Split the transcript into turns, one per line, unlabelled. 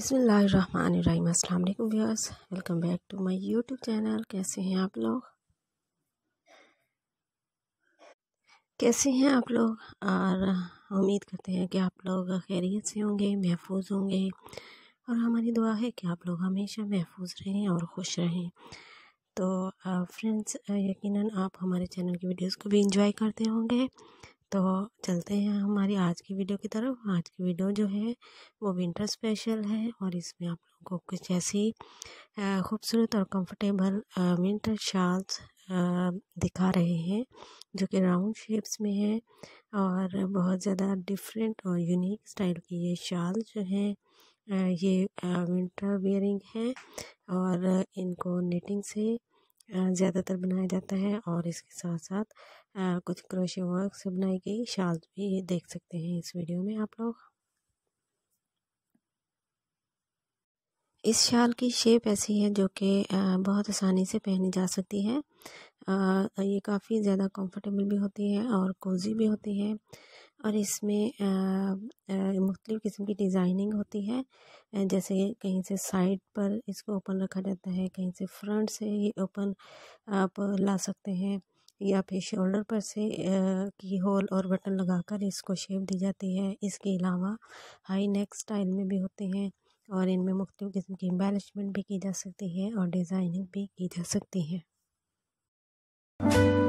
बसमीम अस्सलाम वालेकुम viewers welcome back to my YouTube channel कैसे हैं आप लोग कैसे हैं आप लोग और उम्मीद करते हैं कि आप लोग खैरियत से होंगे महफूज होंगे और हमारी दुआ है कि आप लोग हमेशा महफूज रहें और खुश रहें तो फ्रेंड्स यकीनन आप हमारे चैनल की वीडियोस को भी इंजॉय करते होंगे तो चलते हैं हमारी आज की वीडियो की तरफ आज की वीडियो जो है वो विंटर स्पेशल है और इसमें आप लोगों को कुछ ऐसी खूबसूरत और कंफर्टेबल विंटर शाल्स दिखा रहे हैं जो कि राउंड शेप्स में है और बहुत ज़्यादा डिफरेंट और यूनिक स्टाइल की ये शाल जो है ये विंटर वियरिंग है और इनको नेटिंग से ज़्यादातर बनाया जाता है और इसके साथ साथ कुछ क्रोशे वर्क से बनाई गई शाल भी ये देख सकते हैं इस वीडियो में आप लोग इस शाल की शेप ऐसी है जो कि बहुत आसानी से पहनी जा सकती है ये काफ़ी ज़्यादा कंफर्टेबल भी होती है और कोजी भी होती है और इसमें मुख्तलिफ़ किस्म की डिज़ाइनिंग होती है जैसे कहीं से साइड पर इसको ओपन रखा जाता है कहीं से फ्रंट से ये ओपन आप ला सकते हैं या फिर शोल्डर पर से की होल और बटन लगाकर इसको शेप दी जाती है इसके अलावा हाई नेक स्टाइल में भी होते हैं और इनमें मुख्तु किस्म की एम्बेलिशमेंट भी की जा सकती है और डिज़ाइनिंग भी की जा सकती है